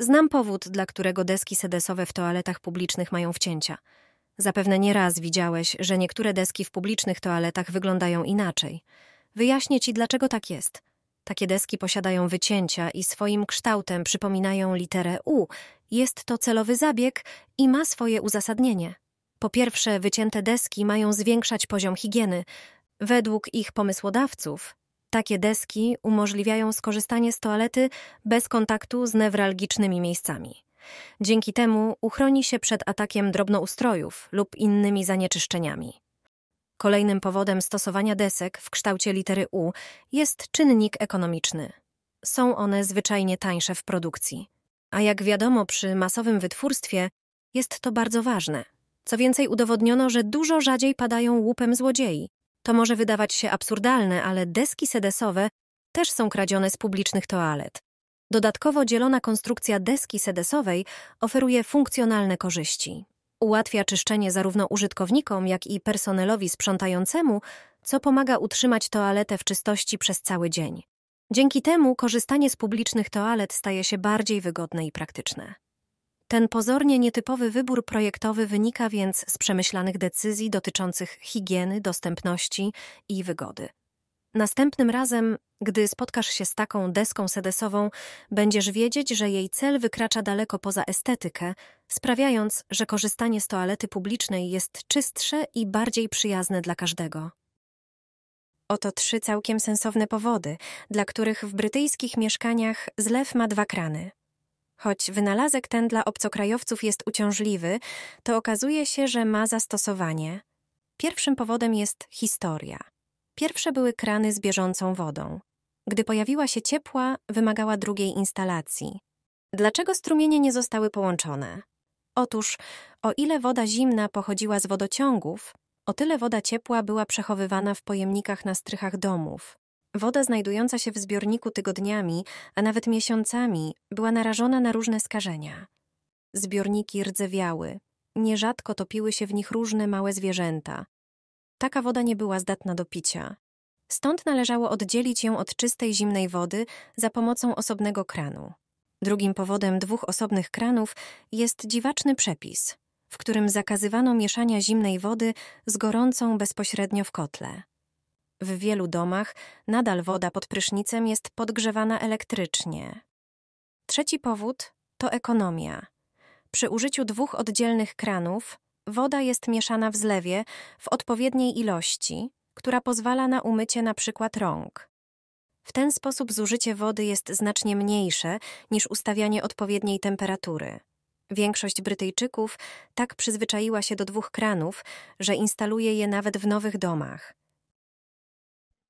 Znam powód, dla którego deski sedesowe w toaletach publicznych mają wcięcia. Zapewne nieraz widziałeś, że niektóre deski w publicznych toaletach wyglądają inaczej. Wyjaśnię ci, dlaczego tak jest. Takie deski posiadają wycięcia i swoim kształtem przypominają literę U. Jest to celowy zabieg i ma swoje uzasadnienie. Po pierwsze, wycięte deski mają zwiększać poziom higieny. Według ich pomysłodawców takie deski umożliwiają skorzystanie z toalety bez kontaktu z newralgicznymi miejscami. Dzięki temu uchroni się przed atakiem drobnoustrojów lub innymi zanieczyszczeniami. Kolejnym powodem stosowania desek w kształcie litery U jest czynnik ekonomiczny. Są one zwyczajnie tańsze w produkcji. A jak wiadomo, przy masowym wytwórstwie jest to bardzo ważne. Co więcej, udowodniono, że dużo rzadziej padają łupem złodziei, to może wydawać się absurdalne, ale deski sedesowe też są kradzione z publicznych toalet. Dodatkowo dzielona konstrukcja deski sedesowej oferuje funkcjonalne korzyści. Ułatwia czyszczenie zarówno użytkownikom, jak i personelowi sprzątającemu, co pomaga utrzymać toaletę w czystości przez cały dzień. Dzięki temu korzystanie z publicznych toalet staje się bardziej wygodne i praktyczne. Ten pozornie nietypowy wybór projektowy wynika więc z przemyślanych decyzji dotyczących higieny, dostępności i wygody. Następnym razem, gdy spotkasz się z taką deską sedesową, będziesz wiedzieć, że jej cel wykracza daleko poza estetykę, sprawiając, że korzystanie z toalety publicznej jest czystsze i bardziej przyjazne dla każdego. Oto trzy całkiem sensowne powody, dla których w brytyjskich mieszkaniach zlew ma dwa krany. Choć wynalazek ten dla obcokrajowców jest uciążliwy, to okazuje się, że ma zastosowanie. Pierwszym powodem jest historia. Pierwsze były krany z bieżącą wodą. Gdy pojawiła się ciepła, wymagała drugiej instalacji. Dlaczego strumienie nie zostały połączone? Otóż, o ile woda zimna pochodziła z wodociągów, o tyle woda ciepła była przechowywana w pojemnikach na strychach domów. Woda znajdująca się w zbiorniku tygodniami, a nawet miesiącami, była narażona na różne skażenia. Zbiorniki rdzewiały, nierzadko topiły się w nich różne małe zwierzęta. Taka woda nie była zdatna do picia. Stąd należało oddzielić ją od czystej zimnej wody za pomocą osobnego kranu. Drugim powodem dwóch osobnych kranów jest dziwaczny przepis, w którym zakazywano mieszania zimnej wody z gorącą bezpośrednio w kotle. W wielu domach nadal woda pod prysznicem jest podgrzewana elektrycznie. Trzeci powód to ekonomia. Przy użyciu dwóch oddzielnych kranów woda jest mieszana w zlewie w odpowiedniej ilości, która pozwala na umycie np. rąk. W ten sposób zużycie wody jest znacznie mniejsze niż ustawianie odpowiedniej temperatury. Większość Brytyjczyków tak przyzwyczaiła się do dwóch kranów, że instaluje je nawet w nowych domach.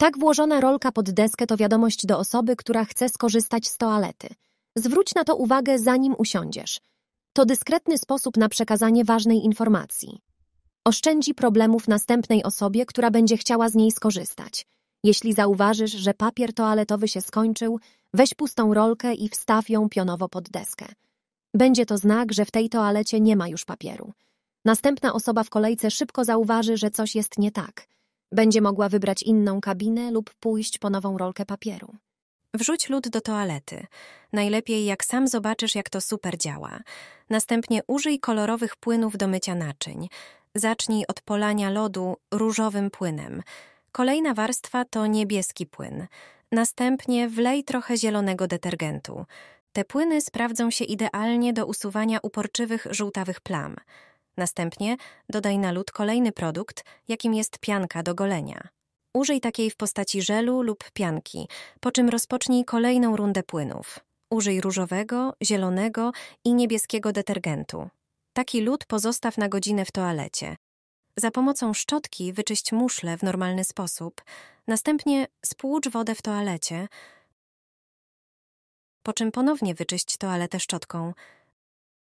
Tak włożona rolka pod deskę to wiadomość do osoby, która chce skorzystać z toalety. Zwróć na to uwagę, zanim usiądziesz. To dyskretny sposób na przekazanie ważnej informacji. Oszczędzi problemów następnej osobie, która będzie chciała z niej skorzystać. Jeśli zauważysz, że papier toaletowy się skończył, weź pustą rolkę i wstaw ją pionowo pod deskę. Będzie to znak, że w tej toalecie nie ma już papieru. Następna osoba w kolejce szybko zauważy, że coś jest nie tak – będzie mogła wybrać inną kabinę lub pójść po nową rolkę papieru. Wrzuć lód do toalety. Najlepiej jak sam zobaczysz, jak to super działa. Następnie użyj kolorowych płynów do mycia naczyń. Zacznij od polania lodu różowym płynem. Kolejna warstwa to niebieski płyn. Następnie wlej trochę zielonego detergentu. Te płyny sprawdzą się idealnie do usuwania uporczywych żółtawych plam. Następnie dodaj na lód kolejny produkt, jakim jest pianka do golenia. Użyj takiej w postaci żelu lub pianki, po czym rozpocznij kolejną rundę płynów. Użyj różowego, zielonego i niebieskiego detergentu. Taki lód pozostaw na godzinę w toalecie. Za pomocą szczotki wyczyść muszle w normalny sposób, następnie spłucz wodę w toalecie, po czym ponownie wyczyść toaletę szczotką.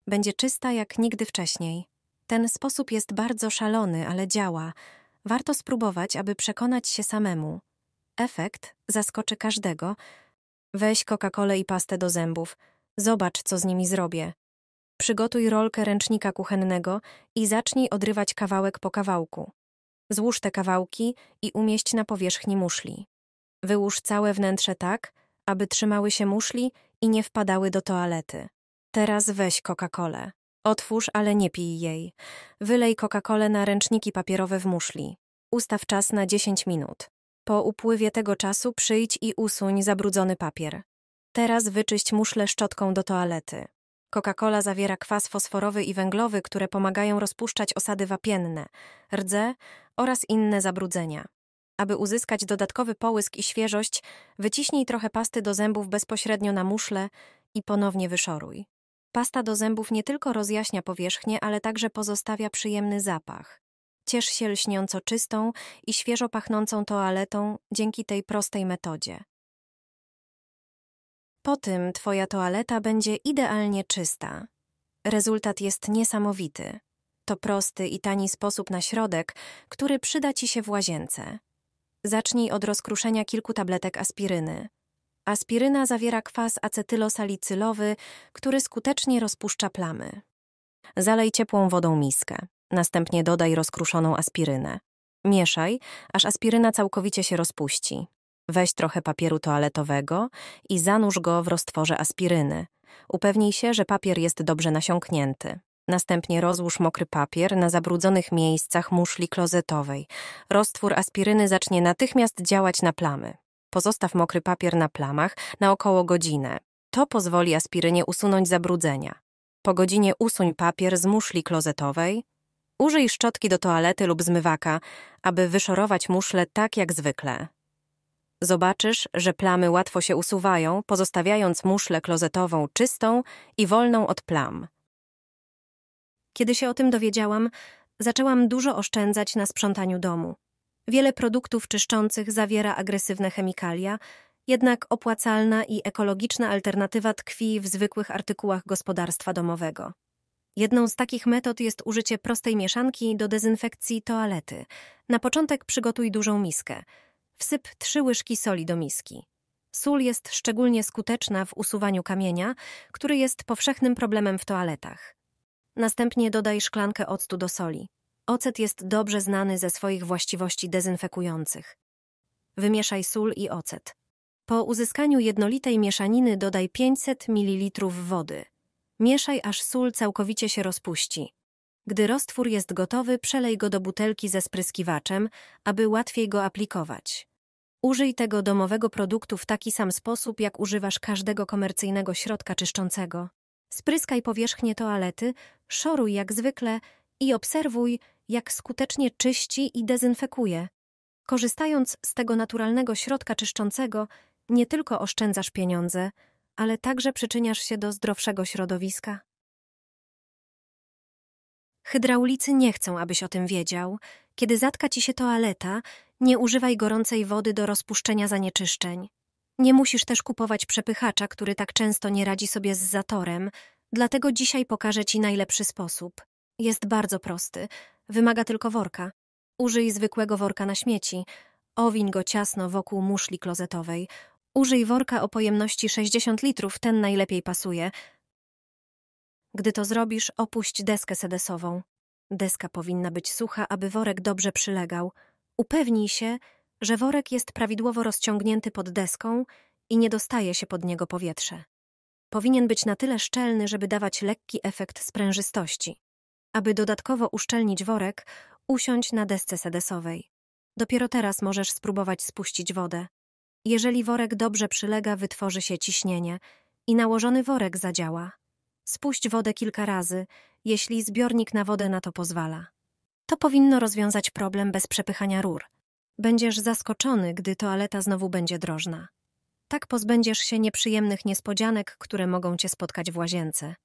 Będzie czysta jak nigdy wcześniej. Ten sposób jest bardzo szalony, ale działa. Warto spróbować, aby przekonać się samemu. Efekt zaskoczy każdego. Weź Coca-Colę i pastę do zębów. Zobacz, co z nimi zrobię. Przygotuj rolkę ręcznika kuchennego i zacznij odrywać kawałek po kawałku. Złóż te kawałki i umieść na powierzchni muszli. Wyłóż całe wnętrze tak, aby trzymały się muszli i nie wpadały do toalety. Teraz weź Coca-Colę. Otwórz, ale nie pij jej. Wylej Coca-Colę na ręczniki papierowe w muszli. Ustaw czas na 10 minut. Po upływie tego czasu przyjdź i usuń zabrudzony papier. Teraz wyczyść muszle szczotką do toalety. Coca-Cola zawiera kwas fosforowy i węglowy, które pomagają rozpuszczać osady wapienne, rdze oraz inne zabrudzenia. Aby uzyskać dodatkowy połysk i świeżość, wyciśnij trochę pasty do zębów bezpośrednio na muszle i ponownie wyszoruj. Pasta do zębów nie tylko rozjaśnia powierzchnię, ale także pozostawia przyjemny zapach. Ciesz się lśniąco czystą i świeżo pachnącą toaletą dzięki tej prostej metodzie. Po tym Twoja toaleta będzie idealnie czysta. Rezultat jest niesamowity. To prosty i tani sposób na środek, który przyda Ci się w łazience. Zacznij od rozkruszenia kilku tabletek aspiryny. Aspiryna zawiera kwas acetylosalicylowy, który skutecznie rozpuszcza plamy. Zalej ciepłą wodą miskę. Następnie dodaj rozkruszoną aspirynę. Mieszaj, aż aspiryna całkowicie się rozpuści. Weź trochę papieru toaletowego i zanurz go w roztworze aspiryny. Upewnij się, że papier jest dobrze nasiąknięty. Następnie rozłóż mokry papier na zabrudzonych miejscach muszli klozetowej. Roztwór aspiryny zacznie natychmiast działać na plamy. Pozostaw mokry papier na plamach na około godzinę. To pozwoli aspirynie usunąć zabrudzenia. Po godzinie usuń papier z muszli klozetowej. Użyj szczotki do toalety lub zmywaka, aby wyszorować muszle tak jak zwykle. Zobaczysz, że plamy łatwo się usuwają, pozostawiając muszlę klozetową czystą i wolną od plam. Kiedy się o tym dowiedziałam, zaczęłam dużo oszczędzać na sprzątaniu domu. Wiele produktów czyszczących zawiera agresywne chemikalia, jednak opłacalna i ekologiczna alternatywa tkwi w zwykłych artykułach gospodarstwa domowego. Jedną z takich metod jest użycie prostej mieszanki do dezynfekcji toalety. Na początek przygotuj dużą miskę. Wsyp trzy łyżki soli do miski. Sól jest szczególnie skuteczna w usuwaniu kamienia, który jest powszechnym problemem w toaletach. Następnie dodaj szklankę octu do soli. Ocet jest dobrze znany ze swoich właściwości dezynfekujących. Wymieszaj sól i ocet. Po uzyskaniu jednolitej mieszaniny dodaj 500 ml wody. Mieszaj aż sól całkowicie się rozpuści. Gdy roztwór jest gotowy, przelej go do butelki ze spryskiwaczem, aby łatwiej go aplikować. Użyj tego domowego produktu w taki sam sposób, jak używasz każdego komercyjnego środka czyszczącego. Spryskaj powierzchnię toalety, szoruj jak zwykle i obserwuj, jak skutecznie czyści i dezynfekuje. Korzystając z tego naturalnego środka czyszczącego, nie tylko oszczędzasz pieniądze, ale także przyczyniasz się do zdrowszego środowiska. Hydraulicy nie chcą, abyś o tym wiedział. Kiedy zatka ci się toaleta, nie używaj gorącej wody do rozpuszczenia zanieczyszczeń. Nie musisz też kupować przepychacza, który tak często nie radzi sobie z zatorem, dlatego dzisiaj pokażę ci najlepszy sposób. Jest bardzo prosty. Wymaga tylko worka. Użyj zwykłego worka na śmieci. Owiń go ciasno wokół muszli klozetowej. Użyj worka o pojemności 60 litrów, ten najlepiej pasuje. Gdy to zrobisz, opuść deskę sedesową. Deska powinna być sucha, aby worek dobrze przylegał. Upewnij się, że worek jest prawidłowo rozciągnięty pod deską i nie dostaje się pod niego powietrze. Powinien być na tyle szczelny, żeby dawać lekki efekt sprężystości. Aby dodatkowo uszczelnić worek, usiądź na desce sedesowej. Dopiero teraz możesz spróbować spuścić wodę. Jeżeli worek dobrze przylega, wytworzy się ciśnienie i nałożony worek zadziała. Spuść wodę kilka razy, jeśli zbiornik na wodę na to pozwala. To powinno rozwiązać problem bez przepychania rur. Będziesz zaskoczony, gdy toaleta znowu będzie drożna. Tak pozbędziesz się nieprzyjemnych niespodzianek, które mogą cię spotkać w łazience.